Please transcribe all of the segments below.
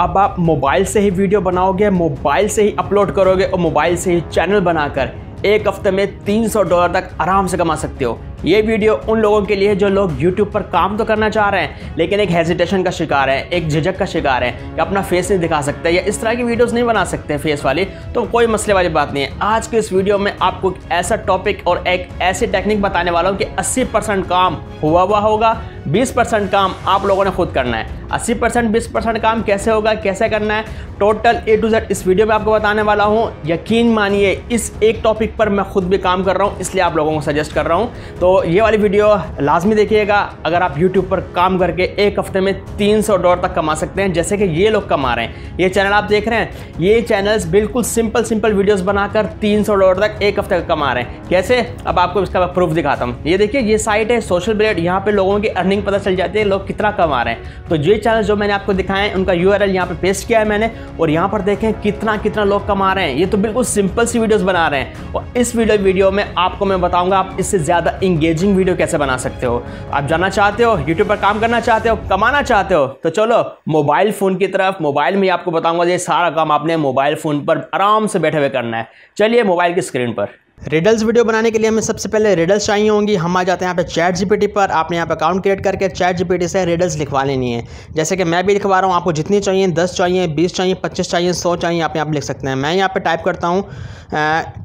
अब आप मोबाइल से ही वीडियो बनाओगे मोबाइल से ही अपलोड करोगे और मोबाइल से ही चैनल बनाकर एक हफ्ते में 300 डॉलर तक आराम से कमा सकते हो ये वीडियो उन लोगों के लिए जो लोग यूट्यूब पर काम तो करना चाह रहे हैं लेकिन एक हेजिटेशन का शिकार है एक झिझक का शिकार है कि अपना फेस नहीं दिखा सकते या इस तरह की वीडियोस नहीं बना सकते फेस वाली तो कोई मसले वाली बात नहीं है आज के इस वीडियो में आपको ऐसा टॉपिक और एक ऐसी टेक्निक बताने वाला हूँ कि अस्सी काम हुआ हुआ होगा बीस परसेंट काम आप लोगों ने खुद करना है अस्सी परसेंट बीस परसेंट काम कैसे होगा कैसे करना है टोटल ए टू जेड इस वीडियो में आपको बताने वाला हूँ यकीन मानिए इस एक टॉपिक पर मैं खुद भी काम कर रहा हूँ इसलिए आप लोगों को सजेस्ट कर रहा हूँ तो तो ये वाली वीडियो लाजमी देखिएगा अगर आप यूट्यूब पर काम करके एक हफ्ते में 300 डॉलर तक कमा सकते हैं जैसे कि ये लोग कमा रहे हैं ये चैनल आप देख रहे हैं ये चैनल्स बिल्कुल सिंपल सिंपल वीडियोस बनाकर 300 डॉलर तक एक हफ्ते का कमा रहे हैं कैसे अब आपको इसका प्रूफ दिखाता हूँ ये देखिए ये साइट है सोशल ब्रेड यहाँ पर लोगों की अर्निंग पता चल जाती है लोग कितना कमा रहे हैं तो ये चैनल जो मैंने आपको दिखाए हैं उनका यू आर यहाँ पर पेस्ट किया है मैंने और यहाँ पर देखें कितना कितना लोग कमा रहे हैं ये तो बिल्कुल सिंपल सी वीडियोज़ बना रहे हैं और इस वीडियो वीडियो में आपको मैं बताऊँगा आप इससे ज़्यादा इंगेजिंग वीडियो कैसे बना सकते हो आप जाना चाहते हो यूट्यूब पर काम करना चाहते हो कमाना चाहते हो तो चलो मोबाइल फ़ोन की तरफ मोबाइल में आपको बताऊंगा ये सारा काम आपने मोबाइल फ़ोन पर आराम से बैठे हुए करना है चलिए मोबाइल की स्क्रीन पर रिडल्स वीडियो बनाने के लिए हमें सबसे पहले रिडल्स चाहिए होंगी हम आ जाते हैं यहाँ पे चैट जीपीटी पर आपने यहाँ पे अकाउंट क्रिएट करके चैट जीपीटी से रिडल्स लिखवा लेनी है जैसे कि मैं भी लिखवा रहा हूँ आपको जितनी चाहिए दस चाहिए बीस चाहिए पच्चीस चाहिए सौ चाहिए आप यहाँ पर लिख सकते हैं मैं यहाँ पर टाइप करता हूँ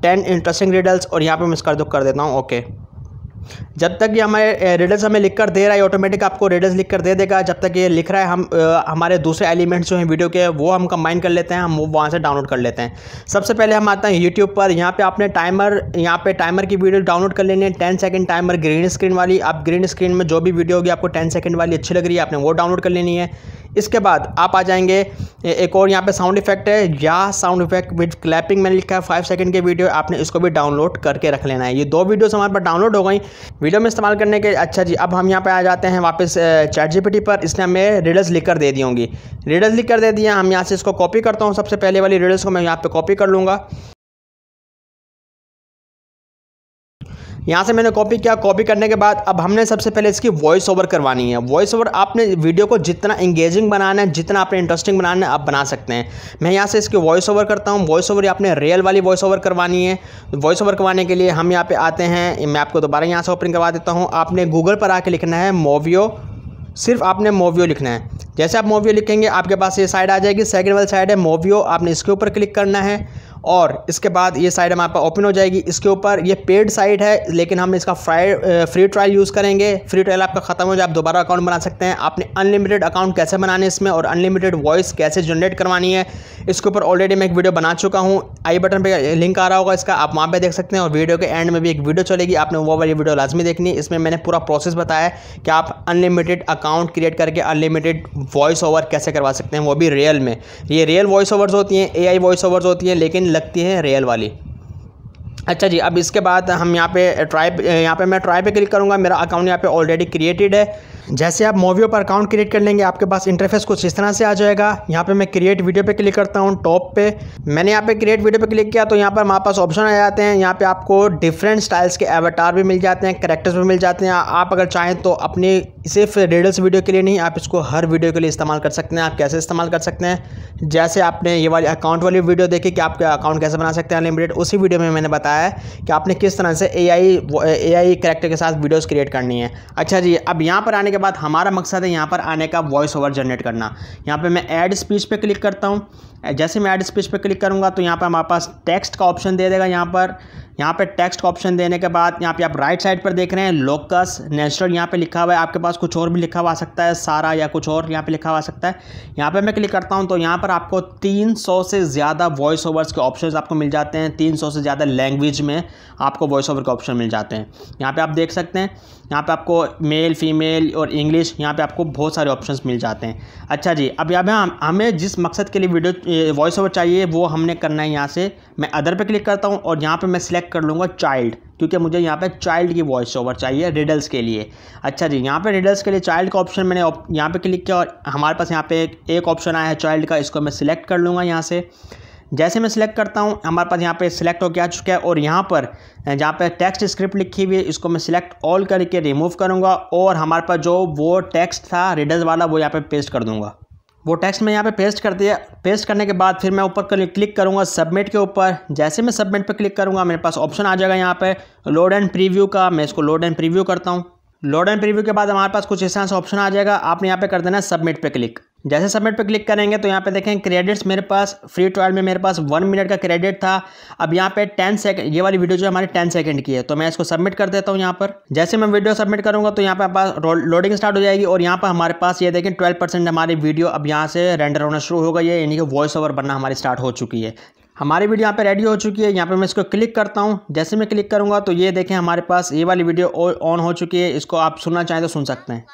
टेन इंटरेस्टिंग रिडल्स और यहाँ पर मैं इसका दुख कर देता हूँ ओके जब तक ये हमें रेडर्स हमें लिख कर दे रहा है ऑटोमेटिक आपको रेडर्स लिख कर दे देगा जब तक ये लिख रहा है हम आ, हमारे दूसरे एलिमेंट्स जो हैं वीडियो के वो हम कंबाइन कर लेते हैं हम वो वहाँ से डाउनलोड कर लेते हैं सबसे पहले हम आते हैं यूट्यूब पर यहाँ पे आपने टाइमर यहाँ पे टाइमर की वीडियो डाउनलोड कर लेनी है ten second timer green screen वाली आप ग्रीन स्क्रीन में जो भी वीडियो होगी आपको टेन सेकेंड वाली अच्छी लग रही है आपने वो डाउनलोड कर लेनी है इसके बाद आप आ जाएंगे एक और यहाँ पे साउंड इफेक्ट है या साउंड इफेक्ट विद क्लैपिंग मैंने लिखा है फाइव सेकंड की वीडियो आपने इसको भी डाउनलोड करके रख लेना है ये दो वीडियोस हमारे पास डाउनलोड हो गई वीडियो में इस्तेमाल करने के अच्छा जी अब हम यहाँ पे आ जाते हैं वापस चैट जीपीटी पर इसने हमें रीडल्स लिख कर दे दी होंगी रीडल्स लिख कर दे दिया हम यहाँ से इसको कॉपी करता हूँ सबसे पहले वाली रीडल्स को मैं यहाँ पर कॉपी कर लूँगा यहाँ से मैंने कॉपी किया कॉपी करने के बाद अब हमने सबसे पहले इसकी वॉइस ओवर करवानी है वॉइस ओवर आपने वीडियो को जितना इंगेजिंग बनाना है जितना आपने इंटरेस्टिंग बनाना है आप बना सकते हैं मैं यहाँ से इसकी वॉइस ओवर करता हूँ वॉइस ओवर आपने रियल वाली वॉइस ओवर करवानी है वॉइस ओवर करवाने के लिए हम यहाँ पर आते हैं मैं आपको दोबारा यहाँ से ओपन करवा देता हूँ आपने गूगल पर आके लिखना है मोवियो सिर्फ आपने मोवियो लिखना है जैसे आप मोवियो लिखेंगे आपके पास ये साइड आ जाएगी सेकंड वाली साइड है मोवियो आपने इसके ऊपर क्लिक करना है और इसके बाद ये साइट हमारे पास ओपन हो जाएगी इसके ऊपर ये पेड साइट है लेकिन हम इसका फ्राई फ्री ट्रायल यूज़ करेंगे फ्री ट्रायल आपका ख़त्म हो जाए आप दोबारा अकाउंट बना सकते हैं आपने अनलिमिटेड अकाउंट कैसे बनाने इसमें और अनलिमिटेड वॉइस कैसे जनरेट करवानी है इसके ऊपर ऑलरेडी मैं एक वीडियो बना चुका हूँ आई बटन पे लिंक आ रहा होगा इसका आप वहाँ पे देख सकते हैं और वीडियो के एंड में भी एक वीडियो चलेगी आपने वो वाली वीडियो लाजमी देखनी इसमें मैंने पूरा प्रोसेस बताया कि आप अनलिमिटेड अकाउंट क्रिएट करके अनलिमिटेड वॉइस ओवर कैसे करवा सकते हैं वो भी रियल में ये रियल वॉइस ओवर्स होती हैं ए वॉइस ओवर्स होती हैं लेकिन लगती है रियल वाली अच्छा जी अब इसके बाद हम यहाँ पे ट्राई यहाँ पे मैं ट्राई पे क्लिक करूँगा मेरा अकाउंट यहाँ पे ऑलरेडी क्रिएटेड है जैसे आप मोवियो पर अकाउंट क्रिएट कर लेंगे आपके पास इंटरफेस कुछ इस तरह से आ जाएगा यहाँ पे मैं क्रिएट वीडियो पे क्लिक करता हूँ टॉप पे मैंने यहाँ पे क्रिएट वीडियो पे क्लिक किया तो यहाँ पर हमारे पास ऑप्शन आ जाते हैं यहाँ पे आपको डिफरेंट स्टाइल्स के एवटार भी मिल जाते हैं करेक्टर्स भी मिल जाते हैं आप अगर चाहें तो अपने सिर्फ रेडल्स वीडियो के लिए नहीं आप इसको हर वीडियो के लिए इस्तेमाल कर सकते हैं आप कैसे इस्तेमाल कर सकते हैं जैसे आपने ये वाली अकाउंट वाली वीडियो देखी कि आपका अकाउंट कैसे बना सकते हैं अनलिमिटेड उसी वीडियो में मैंने बताया है कि आपने किस तरह से ए आई ए आई के साथ वीडियोज़ क्रिएट करनी है अच्छा जी अब यहाँ पर आने के बाद हमारा मकसद है यहाँ पर आने का वॉइस ओवर जनरेट करना यहाँ पर मैं एड स्पीच पर क्लिक करता हूँ जैसे मैं ऐड स्पीच पर क्लिक करूँगा तो यहाँ पर हमारे पास टेक्स्ट का ऑप्शन दे देगा यहाँ पर यहाँ पे टेक्स्ट का ऑप्शन देने के बाद यहाँ पे आप राइट साइड पर देख रहे हैं लोकस नेचुरल यहाँ पे लिखा हुआ है आपके पास कुछ और भी लिखा हुआ सकता है सारा या कुछ और यहाँ पे लिखा हुआ सकता है यहाँ पे मैं क्लिक करता हूँ तो यहाँ पर आपको 300 से ज़्यादा वॉइस ओवर्स के ऑप्शन आपको मिल जाते हैं तीन से ज़्यादा लैंग्वेज में आपको वॉइस ओवर के ऑप्शन मिल जाते हैं यहाँ पर आप देख सकते हैं यहाँ पर आपको मेल फीमेल और इंग्लिश यहाँ पर आपको बहुत सारे ऑप्शन मिल जाते हैं अच्छा जी अब यहाँ हमें जिस मकसद के लिए वीडियो वॉइस ओवर चाहिए वो हमने करना है यहाँ से मैं अदर पे क्लिक करता हूँ और यहाँ पे मैं सिलेक्ट कर लूँगा चाइल्ड क्योंकि मुझे यहाँ पे चाइल्ड की वॉइस ओवर चाहिए रिडल्स के लिए अच्छा जी यहाँ पे रिडल्स के लिए चाइल्ड का ऑप्शन मैंने यहाँ पे क्लिक किया और हमारे पास यहाँ पे एक ऑप्शन आया है चाइल्ड का इसको मैं सिलेक्ट कर लूँगा यहाँ से जैसे मैं सिलेक्ट करता हूँ हमारे पास यहाँ पे सिलेक्ट होकर आ चुका है और यहाँ पर जहाँ पे टेक्स्ट स्क्रिप्ट लिखी हुई है इसको मैं सिलेक्ट ऑल करके रिमूव करूँगा और हमारे पास जो वो टेक्स्ट था रिडल्स वाला वो यहाँ पे पेस्ट कर दूँगा वो टेक्स्ट मैं यहाँ पे पेस्ट कर दिया पेस्ट करने के बाद फिर मैं ऊपर क्लिक करूँगा सबमिट के ऊपर जैसे मैं सबमिट पे क्लिक करूँगा मेरे पास ऑप्शन आ जाएगा यहाँ पे लोड एंड प्रीव्यू का मैं इसको लोड एंड प्रीव्यू करता हूँ लोड एंड प्रीव्यू के बाद हमारे पास कुछ ऐसा ऐसा ऑप्शन आ जाएगा आपने यहाँ पे कर देना है सबमिट पर क्लिक जैसे सबमिट पर क्लिक करेंगे तो यहाँ पे देखें क्रेडिट्स मेरे पास फ्री ट्रायल में मेरे पास वन मिनट का क्रेडिट था अब यहाँ पे टेन सेकंड ये वाली वीडियो जो हमारी टेन सेकंड की है तो मैं इसको सबमिट कर देता हूँ यहाँ पर जैसे मैं वीडियो सबमिट करूँगा तो यहाँ पर पास लोडिंग स्टार्ट हो जाएगी और यहाँ पर हमारे पास ये देखें ट्वेल्व हमारी वीडियो अब यहाँ से रेंडर होना शुरू हो गई है यानी कि वॉइस ओवर बनना हमारी स्टार्ट हो चुकी है हमारी वीडियो यहाँ पे रेडी हो चुकी है यहाँ पे मैं इसको क्लिक करता हूँ जैसे मैं क्लिक करूँगा तो ये देखें हमारे पास ये वाली वीडियो ऑन हो चुकी है इसको आप सुनना चाहें तो सुन सकते हैं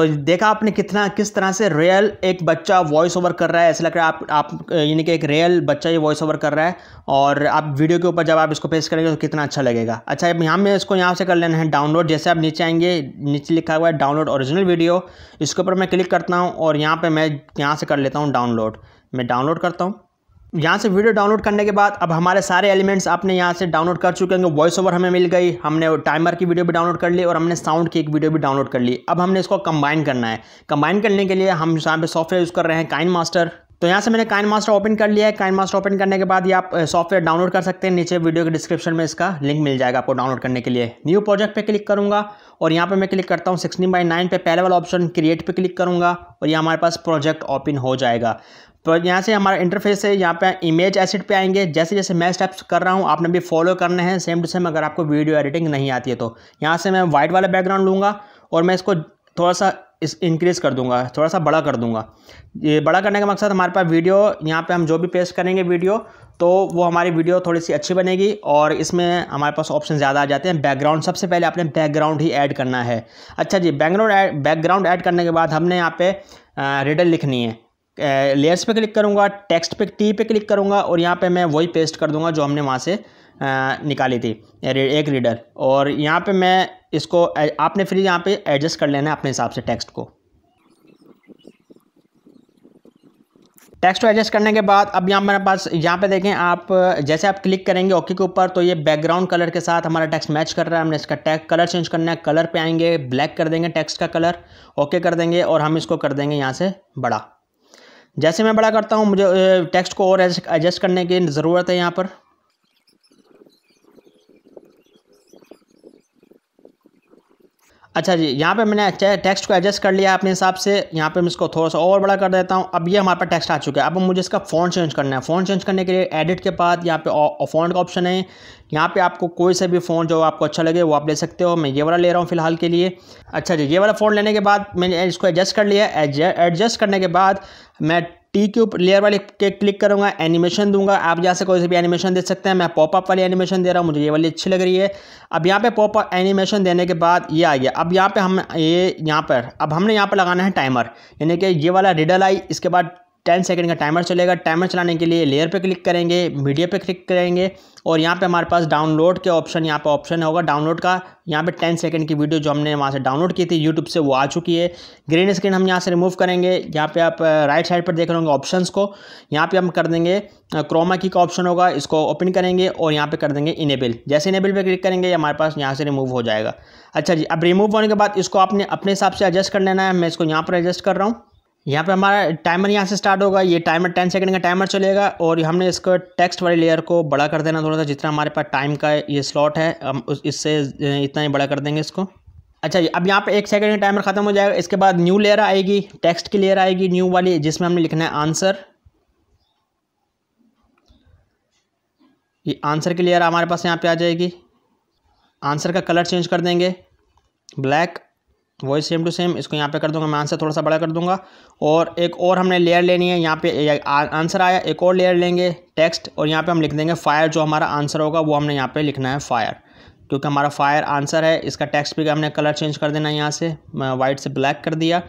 तो देखा आपने कितना किस तरह से रियल एक बच्चा वॉइस ओवर कर रहा है ऐसा लग रहा है आप आप यानी कि एक रियल बच्चा ये वॉइस ओवर कर रहा है और आप वीडियो के ऊपर जब आप इसको पेश करेंगे तो कितना अच्छा लगेगा अच्छा अब यहाँ में इसको यहाँ से कर लेना है डाउनलोड जैसे आप नीचे आएंगे नीचे लिखा हुआ है डाउनलोड ओरिजिनल वीडियो इसके ऊपर मैं क्लिक करता हूँ और यहाँ पर मैं यहाँ से कर लेता हूँ डाउनलोड मैं डाउनलोड करता हूँ यहाँ से वीडियो डाउनलोड करने के बाद अब हमारे सारे एलिमेंट्स आपने यहाँ से डाउनलोड कर चुके होंगे वॉइस ओवर हमें मिल गई हमने टाइमर की वीडियो भी डाउनलोड कर ली और हमने साउंड की एक वीडियो भी डाउनलोड कर ली अब हमने इसको कंबाइन करना है कंबाइन करने के लिए हम यहाँ पे सॉफ्टवेयर यूज़ कर रहे हैं काइन मास्टर तो यहाँ से मैंने काइन मास्टर ओपन कर लिया है काइन मास्टर ओपन करने के बाद ये आप सॉफ्टवेयर डाउनलोड कर सकते हैं नीचे वीडियो के डिस्क्रिप्शन में इसका लिंक मिल जाएगा आपको डाउनलोड करने के लिए न्यू प्रोजेक्ट पे क्लिक करूँगा और यहाँ पे मैं क्लिक करता हूँ सिक्सटीन बाई नाइन पे पहले वाला ऑप्शन क्रिएट पे क्लिक करूँगा और ये हमारे पास प्रोजेक्ट ओपन हो जाएगा तो यहाँ से हमारा इंटरफेस है यहाँ पे इमेज एसिड पे आएंगे जैसे जैसे मैं स्टेप्स कर रहा हूँ आपने भी फॉलो करने हैं सेम टू सेम अगर आपको वीडियो एडिटिंग नहीं आती है तो यहाँ से मैं वाइट वाला बैकग्राउंड लूँगा और मैं इसको थोड़ा सा इस इंक्रीज़ कर दूंगा थोड़ा सा बड़ा कर दूंगा ये बड़ा करने का मकसद हमारे पास वीडियो यहाँ पे हम जो भी पेस्ट करेंगे वीडियो तो वो हमारी वीडियो थोड़ी सी अच्छी बनेगी और इसमें हमारे पास ऑप्शन ज़्यादा आ जाते हैं बैकग्राउंड सबसे पहले आपने बैकग्राउंड ही ऐड करना है अच्छा जी बैकग्राउंड बैकग्राउंड ऐड करने के बाद हमने यहाँ पर रिडल लिखनी है लेयर्स पे क्लिक करूँगा टेक्स्ट पे टी पे क्लिक करूँगा और यहाँ पे मैं वही पेस्ट कर दूँगा जो हमने वहाँ से निकाली थी एक रीडर और यहाँ पे मैं इसको आपने फिर यहाँ पे एडजस्ट कर लेना है अपने हिसाब से टेक्स्ट को टेक्स्ट को एडजस्ट करने के बाद अब यहाँ मेरे पास यहाँ पे देखें आप जैसे आप क्लिक करेंगे ओके के ऊपर तो ये बैकग्राउंड कलर के साथ हमारा टेक्स्ट मैच कर रहा है हमने इसका टैग कलर चेंज करना है कलर पे आएंगे ब्लैक कर देंगे टेक्स्ट का कलर ओके कर देंगे और हम इसको कर देंगे यहाँ से बड़ा जैसे मैं बड़ा करता हूँ मुझे टेक्स्ट को और एडजस्ट करने की ज़रूरत है यहाँ पर अच्छा जी यहाँ पे मैंने टेक्स्ट को एडजस्ट कर लिया अपने हिसाब से यहाँ पे मैं इसको थोड़ा सा और बड़ा कर देता हूँ अब ये हमारे पास टेक्स्ट आ चुका है अब मुझे इसका फ़ॉन्ट चेंज करना है फ़ॉन्ट चेंज करने के लिए एडिट के बाद यहाँ पे फ़ॉन्ट का ऑप्शन है यहाँ पे आपको कोई सा भी फ़ोन जो आपको अच्छा लगे वो आप ले सकते हो मैं ये वाला ले रहा हूँ फिलहाल के लिए अच्छा जी ये वाला फ़ोन लेने के बाद मैंने इसको एडजस्ट कर लिया एडजस्ट करने के बाद मैं टी के ऊपर लेयर वाले के क्लिक करूँगा एनिमेशन दूंगा आप जहाँ से कोई से भी एनिमेशन दे सकते हैं मैं पॉपअप वाली एनिमेशन दे रहा हूँ मुझे ये वाली अच्छी लग रही है अब यहाँ पे पॉपअप एनिमेशन देने के बाद ये आ गया अब यहाँ पे हम ये यहाँ पर अब हमने यहाँ पर लगाना है टाइमर यानी कि ये वाला रिडल आई इसके बाद टेन सेकेंड का टाइमर चलेगा टाइमर चलाने के लिए लेयर पे क्लिक करेंगे मीडिया पे क्लिक करेंगे और यहाँ पे हमारे पास डाउनलोड के ऑप्शन यहाँ पे ऑप्शन होगा डाउनलोड का यहाँ पे टेन सेकंड की वीडियो जो हमने वहाँ से डाउनलोड की थी यूट्यूब से वो आ चुकी है ग्रीन स्क्रीन हम यहाँ से रिमूव करेंगे यहाँ पर आप राइट साइड पर देख रहे होंगे ऑप्शन को यहाँ पर हम कर देंगे क्रोमा की का ऑप्शन होगा इसको ओपन करेंगे और यहाँ पर कर देंगे इनेबल जैसे इनेबल पर क्लिक करेंगे हमारे पास यहाँ से रिमूव हो जाएगा अच्छा जी अब रिमूव होने के बाद इसको आपने अपने हिसाब से एडजस्ट कर लेना है मैं इसको यहाँ पर एडजस्ट कर रहा हूँ यहाँ पे हमारा टाइमर यहाँ से स्टार्ट होगा ये टाइमर टेन सेकंड का टाइमर चलेगा और हमने इसको टेक्स्ट वाली लेयर को बड़ा कर देना थोड़ा सा जितना हमारे पास टाइम का ये स्लॉट है हम इससे इतना ही बड़ा कर देंगे इसको अच्छा जी अब यहाँ पे एक सेकंड का टाइमर ख़त्म हो जाएगा इसके बाद न्यू लेयर आएगी टेक्स्ट की लेयर आएगी न्यू वाली जिसमें हमने लिखना है आंसर ये आंसर की लेयर हमारे पास यहाँ पर आ जाएगी आंसर का कलर चेंज कर देंगे ब्लैक वही सेम टू सेम इसको यहाँ पे कर दूंगा मैं आंसर थोड़ा सा बड़ा कर दूंगा और एक और हमने लेयर लेनी है यहाँ पे आंसर आया एक और लेयर लेंगे टेक्स्ट और यहाँ पे हम लिख देंगे फायर जो हमारा आंसर होगा वो हमने यहाँ पे लिखना है फायर क्योंकि हमारा फायर आंसर है इसका टेक्स्ट भी हमने कलर चेंज कर देना है यहाँ से वाइट से ब्लैक कर दिया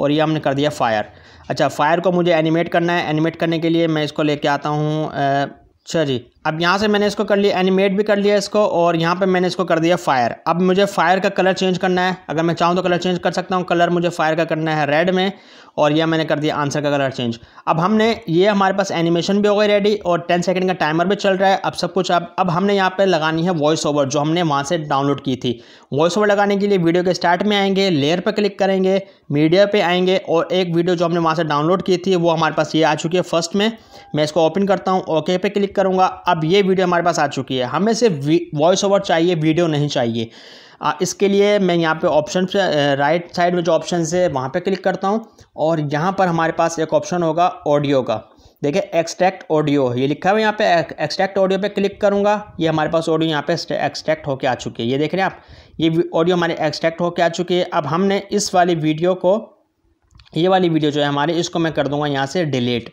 और ये हमने कर दिया फायर अच्छा फायर को मुझे एनिमेट करना है एनिमेट करने के लिए मैं इसको लेके आता हूँ अच्छा जी अब यहाँ से मैंने इसको कर लिया एनिमेट भी कर लिया इसको और यहाँ पे मैंने इसको कर दिया फायर अब मुझे फायर का कलर चेंज करना है अगर मैं चाहूँ तो कलर चेंज कर सकता हूँ कलर मुझे फायर का करना है रेड में और यह मैंने कर दिया आंसर का कलर चेंज अब हमने ये हमारे पास एनिमेशन भी हो गई रेडी और टेन सेकेंड का टाइमर भी चल रहा है अब सब कुछ अब अब हमने यहाँ पर लगानी है वॉइस ओवर जो हमने वहाँ से डाउनलोड की थी वॉइस ओवर लगाने के लिए वीडियो के स्टार्ट में आएंगे लेयर पर क्लिक करेंगे मीडिया पर आएंगे और एक वीडियो जो हमने वहाँ से डाउनलोड की थी वो हमारे पास ये आ चुकी है फर्स्ट में मैं इसको ओपन करता हूँ ओके पे क्लिक करूँगा अब अब ये वीडियो हमारे पास आ चुकी है हमें सिर्फ वॉइस ओवर चाहिए वीडियो नहीं चाहिए आ, इसके लिए मैं यहाँ पे ऑप्शन राइट साइड में जो ऑप्शन है वहाँ पे क्लिक करता हूँ और यहाँ पर हमारे पास एक ऑप्शन होगा ऑडियो का देखिए एक्सट्रैक्ट ऑडियो ये लिखा हुआ यहाँ पे एक्सट्रैक्ट ऑडियो पे क्लिक करूँगा ये हमारे पास ऑडियो यहाँ पे एक्सट्रैक्ट होके आ चुकी है ये देख रहे हैं आप ये ऑडियो हमारे एक्सट्रैक्ट होके आ चुकी है अब हमने इस वाली वीडियो को ये वाली वीडियो जो है हमारी इसको मैं कर दूँगा यहाँ से डिलीट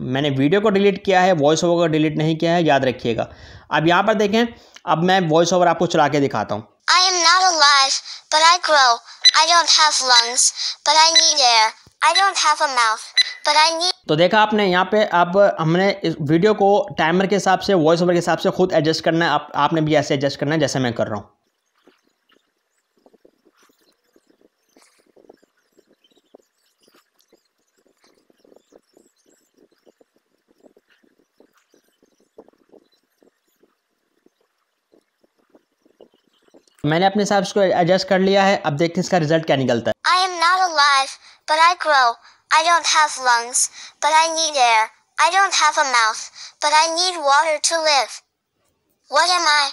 मैंने वीडियो को डिलीट किया है वॉइस ओवर को डिलीट नहीं किया है याद रखिएगा अब यहाँ पर देखें अब मैं वॉइस ओवर आपको चला के दिखाता हूँ I am not alive, but I grow I don't have lungs but I need air I don't have a mouth but I need तो देखा आपने यहाँ पे अब हमने इस वीडियो को टाइमर के हिसाब से वॉइस ओवर के हिसाब से खुद एडजस्ट करना है आप, आपने भी ऐसे एडजस्ट करना है जैसे मैं कर रहा हूँ तो मैंने अपने हिसाब से एडजस्ट कर लिया है अब देखते हैं इसका रिजल्ट क्या निकलता है I am not alive but I grow I don't have lungs but I need air I don't have a mouth but I need water to live what am I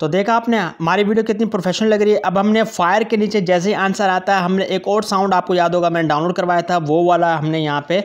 तो देखा आपने हमारी वीडियो कितनी professional लग रही है अब हमने फायर के नीचे जैसे ही आंसर आता है हमने एक और साउंड आपको याद होगा मैंने डाउनलोड करवाया था वो वाला हमने यहाँ पे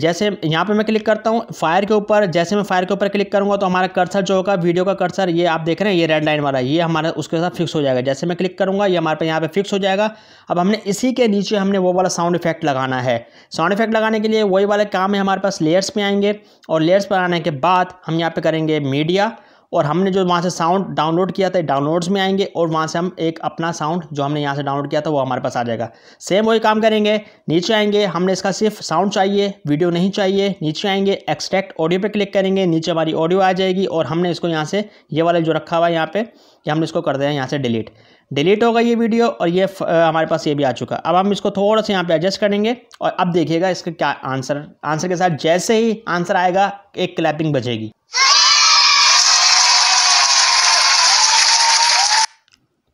जैसे यहाँ पे मैं क्लिक करता हूँ फायर के ऊपर जैसे मैं फायर के ऊपर क्लिक करूँगा तो हमारा कर्सर जो होगा वीडियो का कर्सर ये आप देख रहे हैं ये रेड लाइन वाला ये हमारा उसके साथ फिक्स हो जाएगा जैसे मैं क्लिक करूँगा ये हमारे पे यहाँ पे फिक्स हो जाएगा अब हमने इसी के नीचे हमने वो वाला साउंड इफेक्ट लगाना है साउंड इफेक्ट लगाने के लिए वही वाला काम है हमारे पास लेयर्स पर आएंगे और लेयर्स पर आने के बाद हम यहाँ पर करेंगे मीडिया और हमने जो वहाँ से साउंड डाउनलोड किया था डाउनलोड्स में आएंगे और वहाँ से हम एक अपना साउंड जो हमने यहाँ से डाउनलोड किया था वो हमारे पास आ जाएगा सेम वही काम करेंगे नीचे आएंगे हमने इसका सिर्फ साउंड चाहिए वीडियो नहीं चाहिए नीचे आएंगे एक्सट्रैक्ट ऑडियो पर क्लिक करेंगे नीचे हमारी ऑडियो आ जाएगी और हमने इसको यहाँ से ये वाला जो रखा हुआ है यहाँ पर ये हमने इसको कर दिया यहाँ से डिलीट डिलीट होगा ये वीडियो और ये हमारे पास ये भी आ चुका अब हम इसको थोड़ा सा यहाँ पे एडजस्ट करेंगे और अब देखिएगा इसका क्या आंसर आंसर के साथ जैसे ही आंसर आएगा एक क्लैपिंग बजेगी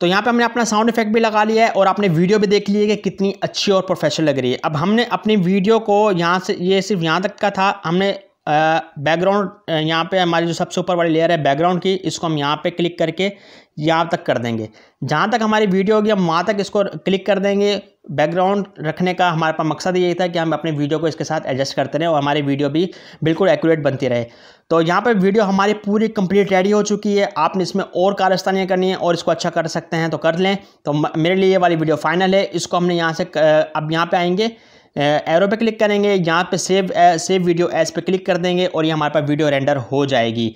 तो यहाँ पे हमने अपना साउंड इफेक्ट भी लगा लिया है और आपने वीडियो भी देख ली है कि कितनी अच्छी और प्रोफेशनल लग रही है अब हमने अपनी वीडियो को यहाँ से ये सिर्फ यहाँ तक का था हमने बैकग्राउंड यहाँ पे हमारी जो सबसे ऊपर वाली लेयर है बैकग्राउंड की इसको हम यहाँ पे क्लिक करके यहाँ तक कर देंगे जहाँ तक हमारी वीडियो होगी हम वहाँ तक इसको क्लिक कर देंगे बैकग्राउंड रखने का हमारे पास मकसद यही था कि हम अपने वीडियो को इसके साथ एडजस्ट करते रहें और हमारी वीडियो भी बिल्कुल एक्यूरेट बनती रहे तो यहाँ पर वीडियो हमारी पूरी कंप्लीट रेडी हो चुकी है आपने इसमें और कारस्तानियाँ करनी है और इसको अच्छा कर सकते हैं तो कर लें तो मेरे लिए ये वाली वीडियो फाइनल है इसको हमने यहाँ से अब यहाँ पर आएंगे एरो पे क्लिक करेंगे यहाँ पे सेव सेव वीडियो एज पे क्लिक कर देंगे और ये हमारे पास वीडियो रेंडर हो जाएगी